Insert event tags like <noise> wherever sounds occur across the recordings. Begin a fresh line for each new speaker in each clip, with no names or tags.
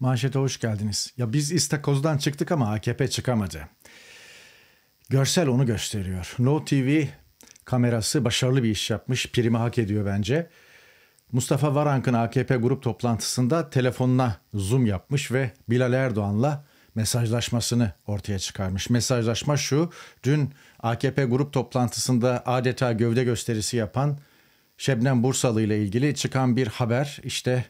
Manşete hoş geldiniz. Ya biz istakozdan çıktık ama AKP çıkamadı. Görsel onu gösteriyor. No TV kamerası başarılı bir iş yapmış. Primi hak ediyor bence. Mustafa Varank'ın AKP grup toplantısında telefonuna zoom yapmış ve Bilal Erdoğan'la mesajlaşmasını ortaya çıkarmış. Mesajlaşma şu, dün AKP grup toplantısında adeta gövde gösterisi yapan Şebnem Bursalı ile ilgili çıkan bir haber işte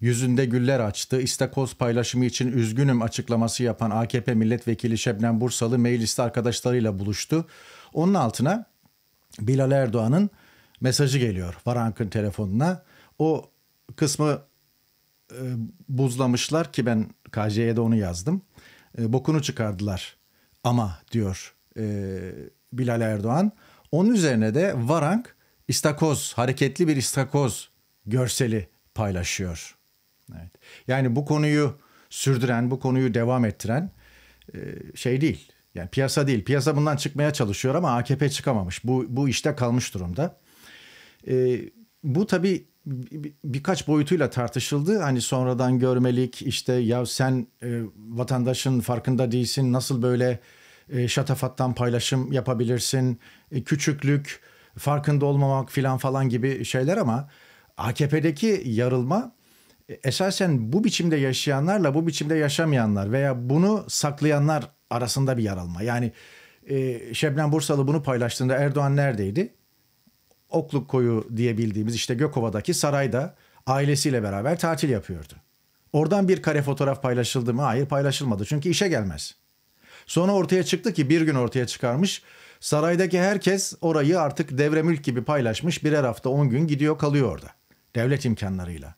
Yüzünde güller açtı, İstakoz paylaşımı için üzgünüm açıklaması yapan AKP milletvekili Şebnem Bursalı mecliste arkadaşlarıyla buluştu. Onun altına Bilal Erdoğan'ın mesajı geliyor Varank'ın telefonuna. O kısmı e, buzlamışlar ki ben KJ'de onu yazdım. E, bokunu çıkardılar ama diyor e, Bilal Erdoğan. Onun üzerine de Varank istakoz, hareketli bir istakoz görseli paylaşıyor. Evet. Yani bu konuyu sürdüren, bu konuyu devam ettiren e, şey değil. Yani piyasa değil. Piyasa bundan çıkmaya çalışıyor ama AKP çıkamamış. Bu, bu işte kalmış durumda. E, bu tabii birkaç boyutuyla tartışıldı. Hani sonradan görmelik işte ya sen e, vatandaşın farkında değilsin nasıl böyle e, şatafattan paylaşım yapabilirsin e, küçüklük farkında olmamak filan falan gibi şeyler ama AKP'deki yarılma esasen bu biçimde yaşayanlarla bu biçimde yaşamayanlar veya bunu saklayanlar arasında bir yaralma. Yani e, Şebnem Bursalı bunu paylaştığında Erdoğan neredeydi? Okluk Koyu diye bildiğimiz işte Gökova'daki sarayda ailesiyle beraber tatil yapıyordu. Oradan bir kare fotoğraf paylaşıldı mı? Hayır paylaşılmadı çünkü işe gelmez. Sonra ortaya çıktı ki bir gün ortaya çıkarmış. Saraydaki herkes orayı artık devre mülk gibi paylaşmış. Birer hafta 10 gün gidiyor kalıyor orada. Devlet imkanlarıyla.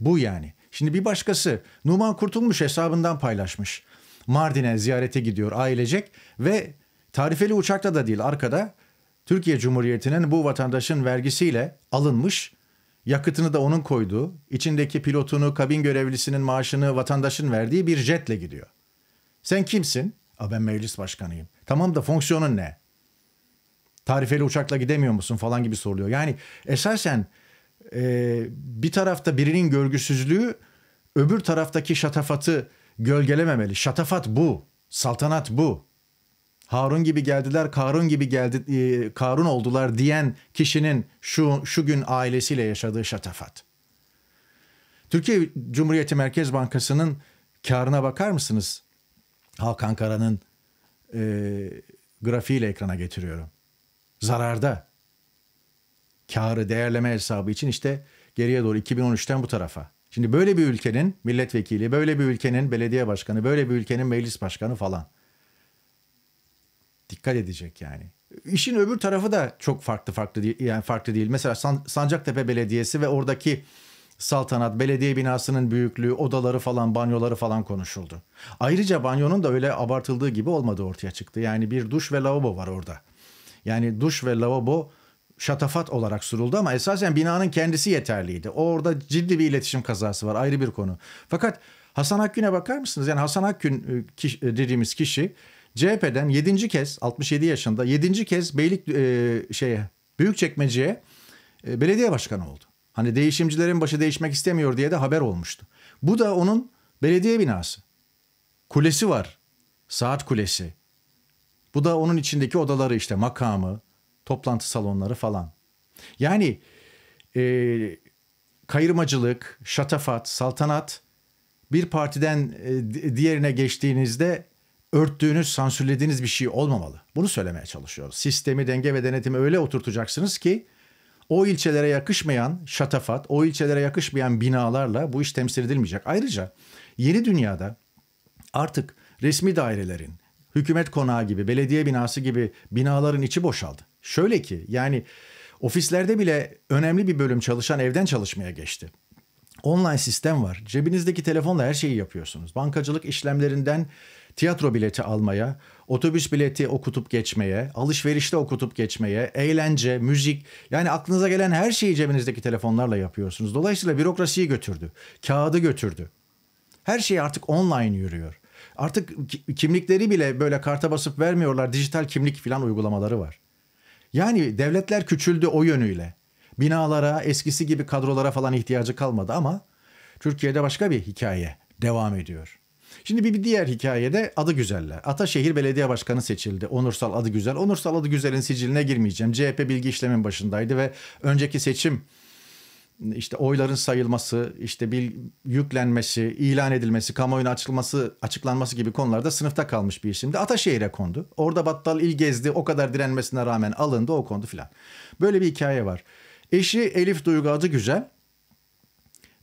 Bu yani. Şimdi bir başkası Numan Kurtulmuş hesabından paylaşmış. Mardin'e ziyarete gidiyor ailecek ve tarifeli uçakta da değil arkada Türkiye Cumhuriyeti'nin bu vatandaşın vergisiyle alınmış yakıtını da onun koyduğu, içindeki pilotunu, kabin görevlisinin maaşını vatandaşın verdiği bir jetle gidiyor. Sen kimsin? A ben meclis başkanıyım. Tamam da fonksiyonun ne? Tarifeli uçakla gidemiyor musun falan gibi soruluyor. Yani esasen e, bir tarafta birinin görgüsüzlüğü öbür taraftaki şatafatı gölgelememeli. Şatafat bu. Saltanat bu. Harun gibi geldiler, Karun gibi geldi, e, Karun oldular diyen kişinin şu şu gün ailesiyle yaşadığı şatafat. Türkiye Cumhuriyeti Merkez Bankası'nın karına bakar mısınız? Hakan Kara'nın e, grafiğiyle ekrana getiriyorum. Zararda karı değerleme hesabı için işte geriye doğru 2013'ten bu tarafa. Şimdi böyle bir ülkenin milletvekili, böyle bir ülkenin belediye başkanı, böyle bir ülkenin meclis başkanı falan. Dikkat edecek yani. İşin öbür tarafı da çok farklı farklı değil. Yani farklı değil. Mesela San, Sancaktepe Belediyesi ve oradaki saltanat, belediye binasının büyüklüğü, odaları falan, banyoları falan konuşuldu. Ayrıca banyonun da öyle abartıldığı gibi olmadığı ortaya çıktı. Yani bir duş ve lavabo var orada. Yani duş ve lavabo şatafat olarak sunuldu ama esasen binanın kendisi yeterliydi. Orada ciddi bir iletişim kazası var ayrı bir konu. Fakat Hasan Akgün'e bakar mısınız? Yani Hasan Akgün e, e, dediğimiz kişi CHP'den 7. kez 67 yaşında 7. kez beylik e, şeye Büyükçekmece'ye e, belediye başkanı oldu. Hani değişimcilerin başı değişmek istemiyor diye de haber olmuştu. Bu da onun belediye binası. Kulesi var. Saat kulesi. Bu da onun içindeki odaları işte makamı, toplantı salonları falan. Yani e, kayırmacılık, şatafat, saltanat bir partiden e, diğerine geçtiğinizde örttüğünüz, sansürlediğiniz bir şey olmamalı. Bunu söylemeye çalışıyoruz. Sistemi, denge ve denetimi öyle oturtacaksınız ki o ilçelere yakışmayan şatafat, o ilçelere yakışmayan binalarla bu iş temsil edilmeyecek. Ayrıca yeni dünyada artık resmi dairelerin, hükümet konağı gibi, belediye binası gibi binaların içi boşaldı. Şöyle ki yani ofislerde bile önemli bir bölüm çalışan evden çalışmaya geçti. Online sistem var. Cebinizdeki telefonla her şeyi yapıyorsunuz. Bankacılık işlemlerinden tiyatro bileti almaya, otobüs bileti okutup geçmeye, alışverişte okutup geçmeye, eğlence, müzik yani aklınıza gelen her şeyi cebinizdeki telefonlarla yapıyorsunuz. Dolayısıyla bürokrasiyi götürdü, kağıdı götürdü. Her şey artık online yürüyor. Artık kimlikleri bile böyle karta basıp vermiyorlar. Dijital kimlik filan uygulamaları var. Yani devletler küçüldü o yönüyle. Binalara, eskisi gibi kadrolara falan ihtiyacı kalmadı ama Türkiye'de başka bir hikaye devam ediyor. Şimdi bir, bir diğer hikayede adı güzeller. Ataşehir Belediye Başkanı seçildi. Onursal adı güzel. Onursal adı güzelin siciline girmeyeceğim. CHP bilgi işlemin başındaydı ve önceki seçim işte oyların sayılması, işte bir yüklenmesi, ilan edilmesi, kamuoyuna açılması, açıklanması gibi konularda sınıfta kalmış bir isimdi. Ataşehir'e kondu. Orada Battal il gezdi. O kadar direnmesine rağmen alındı, o kondu filan. Böyle bir hikaye var. Eşi Elif Duygu adı güzel.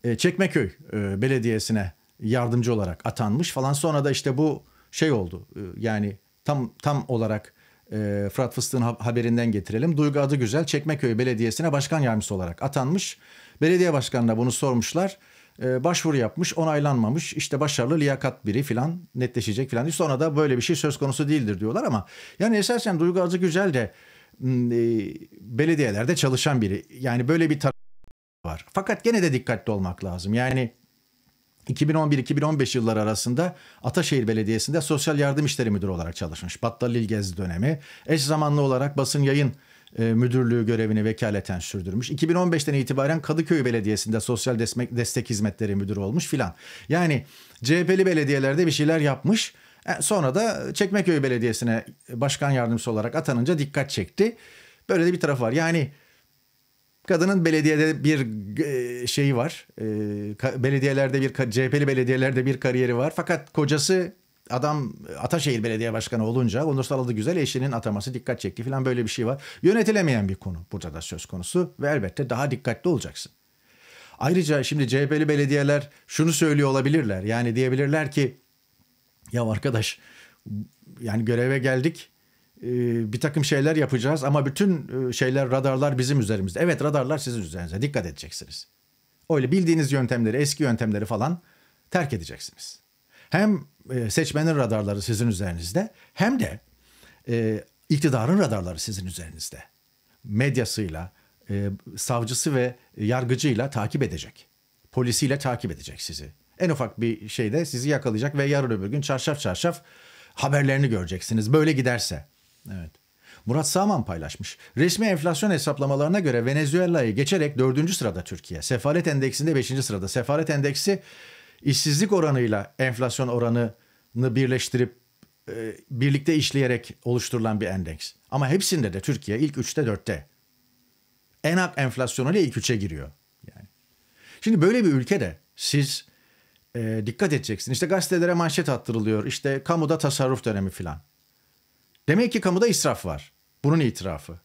E, Çekmeköy e, Belediyesi'ne yardımcı olarak atanmış falan. Sonra da işte bu şey oldu. E, yani tam tam olarak e, Fırat Fıstık'ın haberinden getirelim. Duygu adı güzel Çekmeköy Belediyesi'ne başkan yardımcısı olarak atanmış. Belediye başkanına bunu sormuşlar. E, başvuru yapmış, onaylanmamış. İşte başarılı liyakat biri filan netleşecek filan. Sonra da böyle bir şey söz konusu değildir diyorlar ama yani esasen Duygu adı güzel de hmm, e, belediyelerde çalışan biri. Yani böyle bir tarafı var. Fakat gene de dikkatli olmak lazım. Yani 2011-2015 yılları arasında Ataşehir Belediyesi'nde sosyal yardım işleri müdürü olarak çalışmış. Battal İlgez dönemi. Eş zamanlı olarak basın yayın e, müdürlüğü görevini vekaleten sürdürmüş. 2015'ten itibaren Kadıköy Belediyesi'nde sosyal destek, destek hizmetleri müdürü olmuş filan. Yani CHP'li belediyelerde bir şeyler yapmış. E, sonra da Çekmeköy Belediyesi'ne başkan yardımcısı olarak atanınca dikkat çekti. Böyle de bir taraf var. Yani Kadının belediyede bir e, şeyi var. E, belediyelerde bir CHP'li belediyelerde bir kariyeri var. Fakat kocası adam Ataşehir Belediye Başkanı olunca Onursal adı güzel eşinin ataması dikkat çekti falan böyle bir şey var. Yönetilemeyen bir konu burada da söz konusu ve elbette daha dikkatli olacaksın. Ayrıca şimdi CHP'li belediyeler şunu söylüyor olabilirler. Yani diyebilirler ki ya arkadaş yani göreve geldik ee, bir takım şeyler yapacağız ama bütün e, şeyler radarlar bizim üzerimizde. Evet radarlar sizin üzerinizde. dikkat edeceksiniz. Öyle bildiğiniz yöntemleri eski yöntemleri falan terk edeceksiniz. Hem e, seçmenin radarları sizin üzerinizde hem de e, iktidarın radarları sizin üzerinizde. Medyasıyla, savcısı ve yargıcıyla takip edecek. Polisiyle takip edecek sizi. En ufak bir şeyde sizi yakalayacak ve yarın öbür gün çarşaf çarşaf haberlerini göreceksiniz. Böyle giderse Evet. Murat Sağman paylaşmış. Resmi enflasyon hesaplamalarına göre Venezuela'yı geçerek dördüncü sırada Türkiye. Sefalet endeksinde beşinci sırada. Sefalet endeksi işsizlik oranıyla enflasyon oranını birleştirip e, birlikte işleyerek oluşturulan bir endeks. Ama hepsinde de Türkiye ilk 3'te 4'te. en enflasyonu enflasyonuyla ilk 3'e giriyor. Yani. Şimdi böyle bir ülkede siz e, dikkat edeceksin. İşte gazetelere manşet attırılıyor. İşte kamuda tasarruf dönemi filan. Demek ki kamuda israf var. Bunun itirafı.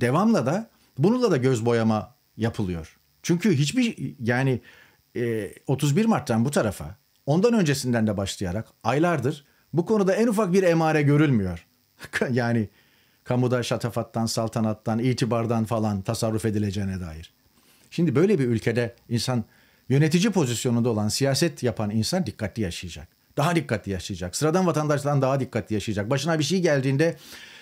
Devamla da bununla da göz boyama yapılıyor. Çünkü hiçbir yani e, 31 Mart'tan bu tarafa ondan öncesinden de başlayarak aylardır bu konuda en ufak bir emare görülmüyor. <laughs> yani kamuda şatafattan, saltanattan, itibardan falan tasarruf edileceğine dair. Şimdi böyle bir ülkede insan yönetici pozisyonunda olan, siyaset yapan insan dikkatli yaşayacak. Daha dikkatli yaşayacak. Sıradan vatandaştan daha dikkatli yaşayacak. Başına bir şey geldiğinde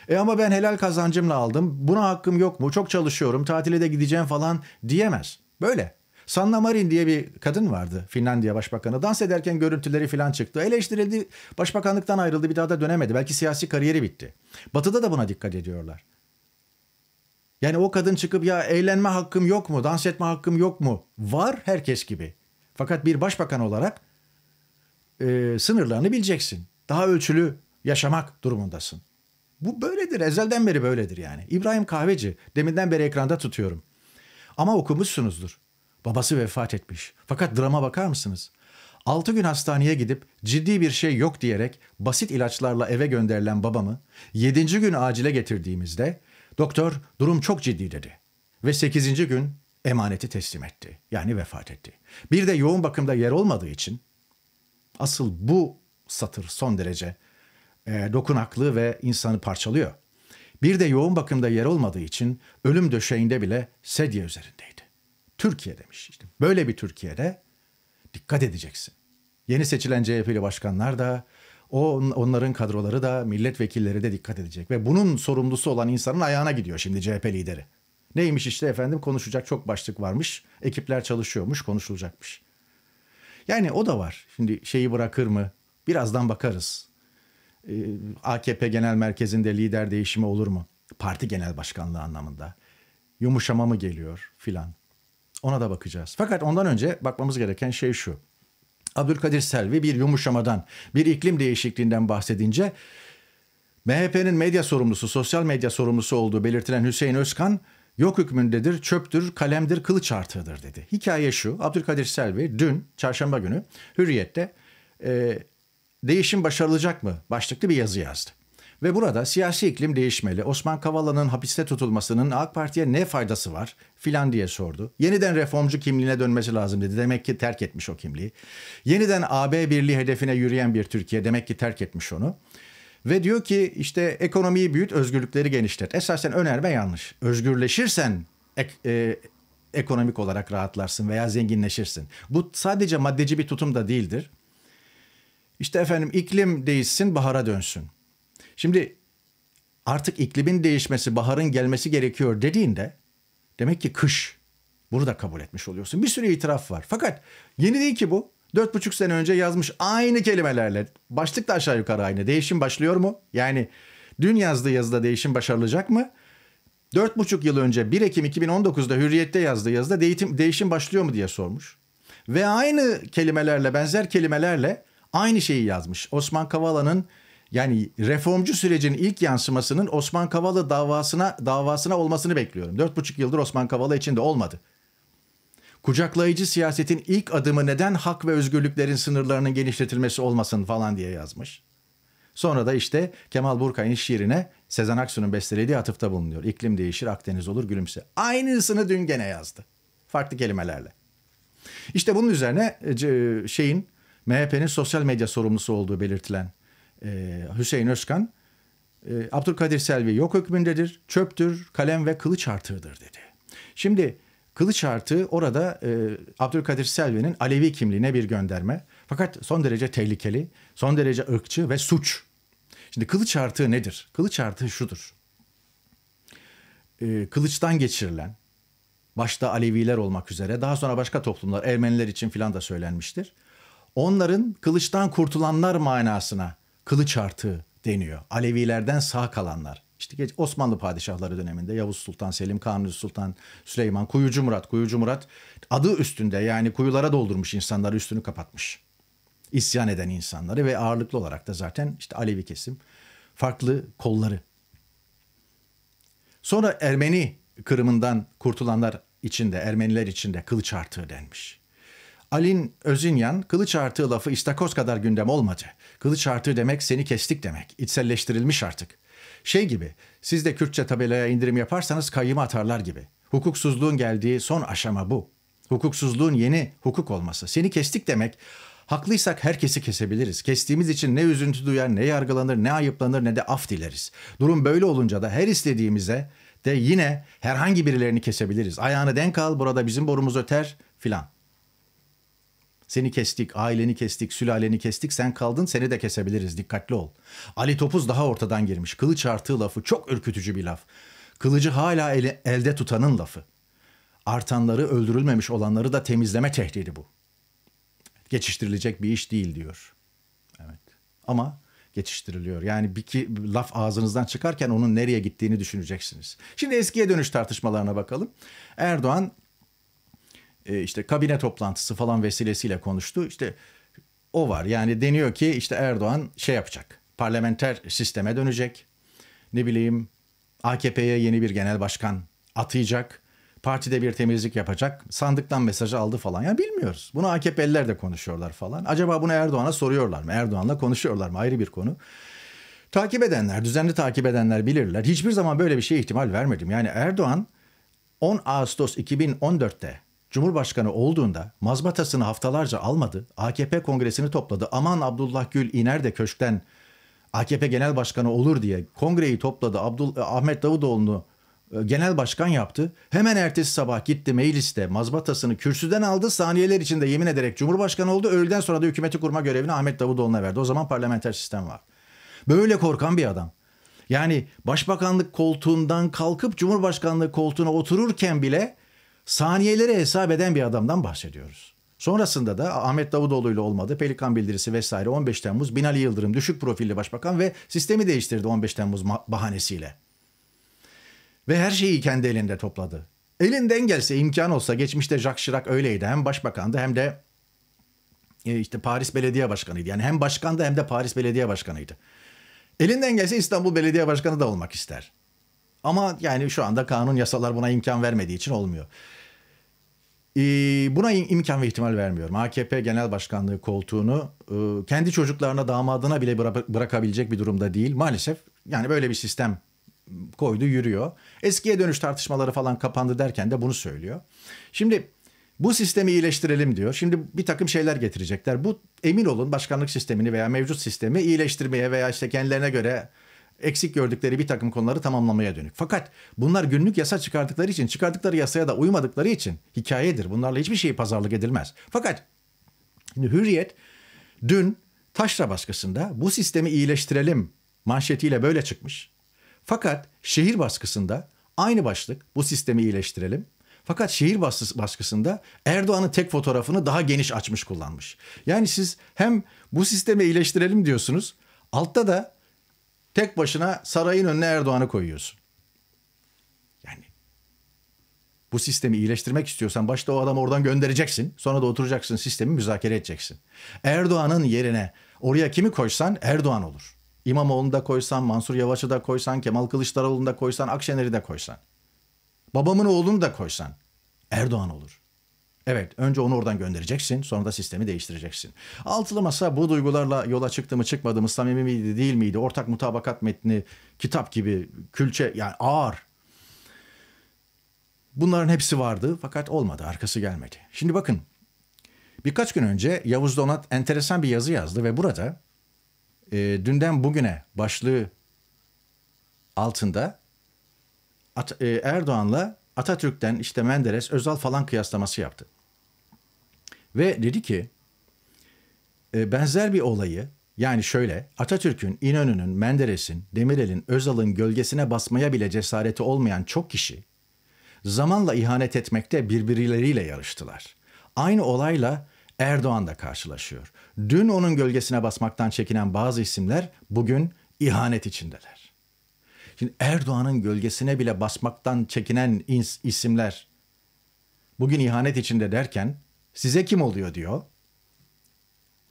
e ama ben helal kazancımla aldım. Buna hakkım yok mu? Çok çalışıyorum. Tatile de gideceğim falan diyemez. Böyle. Sanna Marin diye bir kadın vardı Finlandiya Başbakanı. Dans ederken görüntüleri falan çıktı. Eleştirildi. Başbakanlıktan ayrıldı. Bir daha da dönemedi. Belki siyasi kariyeri bitti. Batı'da da buna dikkat ediyorlar. Yani o kadın çıkıp ya eğlenme hakkım yok mu? Dans etme hakkım yok mu? Var herkes gibi. Fakat bir başbakan olarak e, sınırlarını bileceksin. Daha ölçülü yaşamak durumundasın. Bu böyledir. Ezelden beri böyledir yani. İbrahim Kahveci. Deminden beri ekranda tutuyorum. Ama okumuşsunuzdur. Babası vefat etmiş. Fakat drama bakar mısınız? 6 gün hastaneye gidip ciddi bir şey yok diyerek basit ilaçlarla eve gönderilen babamı 7. gün acile getirdiğimizde doktor durum çok ciddi dedi. Ve 8. gün emaneti teslim etti. Yani vefat etti. Bir de yoğun bakımda yer olmadığı için Asıl bu satır son derece e, dokunaklı ve insanı parçalıyor. Bir de yoğun bakımda yer olmadığı için ölüm döşeğinde bile sedye üzerindeydi. Türkiye demiş işte. Böyle bir Türkiye'de dikkat edeceksin. Yeni seçilen CHP'li başkanlar da o onların kadroları da milletvekilleri de dikkat edecek ve bunun sorumlusu olan insanın ayağına gidiyor şimdi CHP lideri. Neymiş işte efendim konuşacak çok başlık varmış. Ekipler çalışıyormuş, konuşulacakmış. Yani o da var. Şimdi şeyi bırakır mı? Birazdan bakarız. Ee, AKP Genel Merkezi'nde lider değişimi olur mu? Parti genel başkanlığı anlamında. Yumuşama mı geliyor filan. Ona da bakacağız. Fakat ondan önce bakmamız gereken şey şu. Abdülkadir Selvi bir yumuşamadan, bir iklim değişikliğinden bahsedince MHP'nin medya sorumlusu, sosyal medya sorumlusu olduğu belirtilen Hüseyin Özkan yok hükmündedir, çöptür, kalemdir, kılıç artığıdır dedi. Hikaye şu, Abdülkadir Selvi dün, çarşamba günü Hürriyet'te e, değişim başarılacak mı başlıklı bir yazı yazdı. Ve burada siyasi iklim değişmeli, Osman Kavala'nın hapiste tutulmasının AK Parti'ye ne faydası var filan diye sordu. Yeniden reformcu kimliğine dönmesi lazım dedi. Demek ki terk etmiş o kimliği. Yeniden AB birliği hedefine yürüyen bir Türkiye demek ki terk etmiş onu. Ve diyor ki işte ekonomiyi büyüt, özgürlükleri genişlet. Esasen önerme yanlış. Özgürleşirsen ek, e, ekonomik olarak rahatlarsın veya zenginleşirsin. Bu sadece maddeci bir tutum da değildir. İşte efendim iklim değişsin, bahara dönsün. Şimdi artık iklimin değişmesi, baharın gelmesi gerekiyor dediğinde demek ki kış. Bunu da kabul etmiş oluyorsun. Bir sürü itiraf var. Fakat yeni değil ki bu. Dört buçuk sene önce yazmış aynı kelimelerle. Başlık da aşağı yukarı aynı. Değişim başlıyor mu? Yani dün yazdığı yazıda değişim başarılacak mı? dört buçuk yıl önce 1 Ekim 2019'da Hürriyet'te yazdığı yazıda değişim, değişim başlıyor mu diye sormuş. Ve aynı kelimelerle benzer kelimelerle aynı şeyi yazmış. Osman Kavala'nın yani reformcu sürecin ilk yansımasının Osman Kavala davasına davasına olmasını bekliyorum. dört buçuk yıldır Osman Kavala içinde olmadı. Kucaklayıcı siyasetin ilk adımı neden hak ve özgürlüklerin sınırlarının genişletilmesi olmasın falan diye yazmış. Sonra da işte Kemal Burkay'ın şiirine Sezen Aksu'nun bestelediği atıfta bulunuyor. İklim değişir, Akdeniz olur, gülümse. Aynısını dün gene yazdı. Farklı kelimelerle. İşte bunun üzerine e, şeyin MHP'nin sosyal medya sorumlusu olduğu belirtilen e, Hüseyin Özkan e, Abdülkadir Selvi yok hükmündedir, çöptür, kalem ve kılıç artığıdır dedi. Şimdi Kılıç artığı orada e, Abdülkadir Selvi'nin Alevi kimliğine bir gönderme. Fakat son derece tehlikeli, son derece ırkçı ve suç. Şimdi kılıç artığı nedir? Kılıç artığı şudur. E, kılıçtan geçirilen, başta Aleviler olmak üzere, daha sonra başka toplumlar, Ermeniler için filan da söylenmiştir. Onların kılıçtan kurtulanlar manasına kılıç artığı deniyor. Alevilerden sağ kalanlar. İşte geç Osmanlı padişahları döneminde Yavuz Sultan Selim, Kanuni Sultan Süleyman, Kuyucu Murat, Kuyucu Murat adı üstünde yani kuyulara doldurmuş insanları üstünü kapatmış. İsyan eden insanları ve ağırlıklı olarak da zaten işte Alevi kesim farklı kolları. Sonra Ermeni Kırım'ından kurtulanlar içinde, Ermeniler içinde kılıç artığı denmiş. Alin Özinyan, kılıç artığı lafı istakoz kadar gündem olmadı. Kılıç artığı demek seni kestik demek, içselleştirilmiş artık. Şey gibi siz de Kürtçe tabelaya indirim yaparsanız kayyıma atarlar gibi. Hukuksuzluğun geldiği son aşama bu. Hukuksuzluğun yeni hukuk olması. Seni kestik demek Haklıysak herkesi kesebiliriz. Kestiğimiz için ne üzüntü duyar, ne yargılanır, ne ayıplanır ne de af dileriz. Durum böyle olunca da her istediğimize de yine herhangi birilerini kesebiliriz. Ayağını denk al, burada bizim borumuz öter filan. Seni kestik, aileni kestik, sülaleni kestik, sen kaldın seni de kesebiliriz dikkatli ol. Ali Topuz daha ortadan girmiş. Kılıç artığı lafı çok ürkütücü bir laf. Kılıcı hala ele, elde tutanın lafı. Artanları öldürülmemiş olanları da temizleme tehdidi bu. Geçiştirilecek bir iş değil diyor. Evet. Ama geçiştiriliyor. Yani bir ki laf ağzınızdan çıkarken onun nereye gittiğini düşüneceksiniz. Şimdi eskiye dönüş tartışmalarına bakalım. Erdoğan e, işte kabine toplantısı falan vesilesiyle konuştu. İşte o var. Yani deniyor ki işte Erdoğan şey yapacak. Parlamenter sisteme dönecek. Ne bileyim AKP'ye yeni bir genel başkan atayacak. Partide bir temizlik yapacak. Sandıktan mesajı aldı falan. Ya yani bilmiyoruz. Bunu AKP'liler de konuşuyorlar falan. Acaba bunu Erdoğan'a soruyorlar mı? Erdoğan'la konuşuyorlar mı? Ayrı bir konu. Takip edenler, düzenli takip edenler bilirler. Hiçbir zaman böyle bir şeye ihtimal vermedim. Yani Erdoğan 10 Ağustos 2014'te Cumhurbaşkanı olduğunda mazbatasını haftalarca almadı, AKP kongresini topladı. Aman Abdullah Gül iner de köşkten AKP genel başkanı olur diye kongreyi topladı. Abdul e, Ahmet Davutoğlu'nu e, genel başkan yaptı. Hemen ertesi sabah gitti mecliste mazbatasını kürsüden aldı. Saniyeler içinde yemin ederek cumhurbaşkanı oldu. Öğleden sonra da hükümeti kurma görevini Ahmet Davutoğlu'na verdi. O zaman parlamenter sistem var. Böyle korkan bir adam. Yani başbakanlık koltuğundan kalkıp cumhurbaşkanlığı koltuğuna otururken bile saniyeleri hesap eden bir adamdan bahsediyoruz. Sonrasında da Ahmet Davutoğlu ile olmadı. Pelikan bildirisi vesaire 15 Temmuz Binali Yıldırım düşük profilli başbakan ve sistemi değiştirdi 15 Temmuz bahanesiyle. Ve her şeyi kendi elinde topladı. Elinden gelse imkan olsa geçmişte Jacques Chirac öyleydi. Hem başbakandı hem de e, işte Paris Belediye Başkanı'ydı. Yani hem başkandı hem de Paris Belediye Başkanı'ydı. Elinden gelse İstanbul Belediye Başkanı da olmak ister. Ama yani şu anda kanun yasalar buna imkan vermediği için olmuyor. Ee, buna imkan ve ihtimal vermiyorum. AKP Genel Başkanlığı koltuğunu e, kendi çocuklarına damadına bile bıra- bırakabilecek bir durumda değil. Maalesef yani böyle bir sistem koydu yürüyor. Eskiye dönüş tartışmaları falan kapandı derken de bunu söylüyor. Şimdi bu sistemi iyileştirelim diyor. Şimdi bir takım şeyler getirecekler. Bu emin olun başkanlık sistemini veya mevcut sistemi iyileştirmeye veya işte kendilerine göre eksik gördükleri bir takım konuları tamamlamaya dönük. Fakat bunlar günlük yasa çıkardıkları için, çıkardıkları yasaya da uymadıkları için hikayedir. Bunlarla hiçbir şey pazarlık edilmez. Fakat şimdi Hürriyet dün Taşra baskısında bu sistemi iyileştirelim manşetiyle böyle çıkmış. Fakat şehir baskısında aynı başlık bu sistemi iyileştirelim. Fakat şehir baskısında Erdoğan'ın tek fotoğrafını daha geniş açmış kullanmış. Yani siz hem bu sistemi iyileştirelim diyorsunuz. Altta da Tek başına sarayın önüne Erdoğan'ı koyuyorsun. Yani bu sistemi iyileştirmek istiyorsan başta o adamı oradan göndereceksin. Sonra da oturacaksın sistemi müzakere edeceksin. Erdoğan'ın yerine oraya kimi koysan Erdoğan olur. İmamoğlu'nu da koysan, Mansur Yavaş'ı da koysan, Kemal Kılıçdaroğlu'nu da koysan, Akşener'i de koysan. Babamın oğlunu da koysan Erdoğan olur. Evet, önce onu oradan göndereceksin, sonra da sistemi değiştireceksin. Altılı masa bu duygularla yola çıktı mı çıkmadı mı, samimi miydi değil miydi? Ortak mutabakat metni, kitap gibi, külçe yani ağır. Bunların hepsi vardı fakat olmadı, arkası gelmedi. Şimdi bakın, birkaç gün önce Yavuz Donat enteresan bir yazı yazdı ve burada e, dünden bugüne başlığı altında e, Erdoğan'la Atatürk'ten işte Menderes, Özal falan kıyaslaması yaptı. Ve dedi ki e, benzer bir olayı yani şöyle Atatürk'ün, İnönü'nün, Menderes'in, Demirel'in, Özal'ın gölgesine basmaya bile cesareti olmayan çok kişi zamanla ihanet etmekte birbirleriyle yarıştılar. Aynı olayla Erdoğan da karşılaşıyor. Dün onun gölgesine basmaktan çekinen bazı isimler bugün ihanet içindeler. Şimdi Erdoğan'ın gölgesine bile basmaktan çekinen ins, isimler bugün ihanet içinde derken size kim oluyor diyor.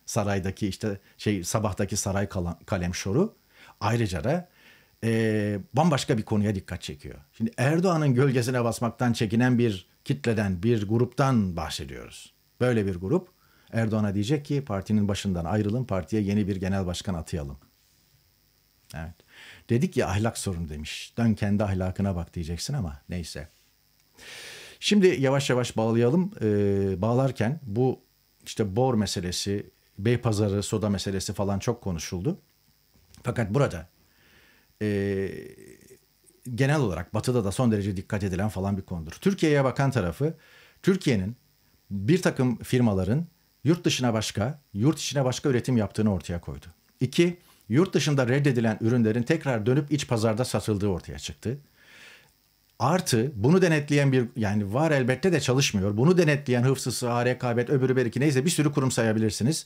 Saraydaki işte şey sabahtaki saray kalemşoru ayrıca da e, bambaşka bir konuya dikkat çekiyor. Şimdi Erdoğan'ın gölgesine basmaktan çekinen bir kitleden, bir gruptan bahsediyoruz. Böyle bir grup Erdoğan'a diyecek ki partinin başından ayrılın, partiye yeni bir genel başkan atayalım. Evet. Dedik ya ahlak sorunu demiş. Dön kendi ahlakına bak diyeceksin ama neyse. Şimdi yavaş yavaş bağlayalım. Ee, bağlarken bu işte bor meselesi, bey pazarı soda meselesi falan çok konuşuldu. Fakat burada e, genel olarak batıda da son derece dikkat edilen falan bir konudur. Türkiye'ye bakan tarafı Türkiye'nin bir takım firmaların yurt dışına başka, yurt içine başka üretim yaptığını ortaya koydu. İki, yurt dışında reddedilen ürünlerin tekrar dönüp iç pazarda satıldığı ortaya çıktı. Artı bunu denetleyen bir yani var elbette de çalışmıyor. Bunu denetleyen hıfzısı, rekabet, öbürü belki neyse bir sürü kurum sayabilirsiniz.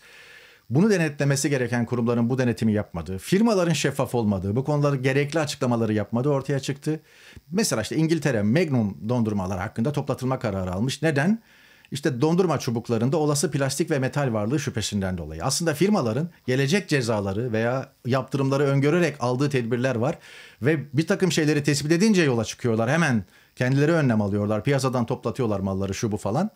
Bunu denetlemesi gereken kurumların bu denetimi yapmadığı, firmaların şeffaf olmadığı, bu konuları gerekli açıklamaları yapmadığı ortaya çıktı. Mesela işte İngiltere Magnum dondurmalar hakkında toplatılma kararı almış. Neden? işte dondurma çubuklarında olası plastik ve metal varlığı şüphesinden dolayı. Aslında firmaların gelecek cezaları veya yaptırımları öngörerek aldığı tedbirler var ve bir takım şeyleri tespit edince yola çıkıyorlar. Hemen kendileri önlem alıyorlar. Piyasadan toplatıyorlar malları şu bu falan.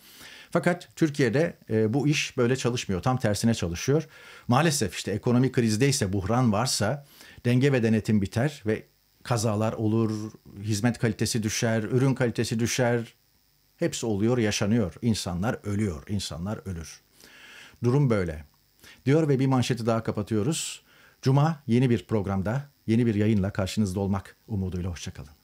Fakat Türkiye'de e, bu iş böyle çalışmıyor. Tam tersine çalışıyor. Maalesef işte ekonomi krizdeyse, buhran varsa denge ve denetim biter ve kazalar olur, hizmet kalitesi düşer, ürün kalitesi düşer, Hepsi oluyor, yaşanıyor. İnsanlar ölüyor, insanlar ölür. Durum böyle. Diyor ve bir manşeti daha kapatıyoruz. Cuma yeni bir programda, yeni bir yayınla karşınızda olmak umuduyla hoşçakalın.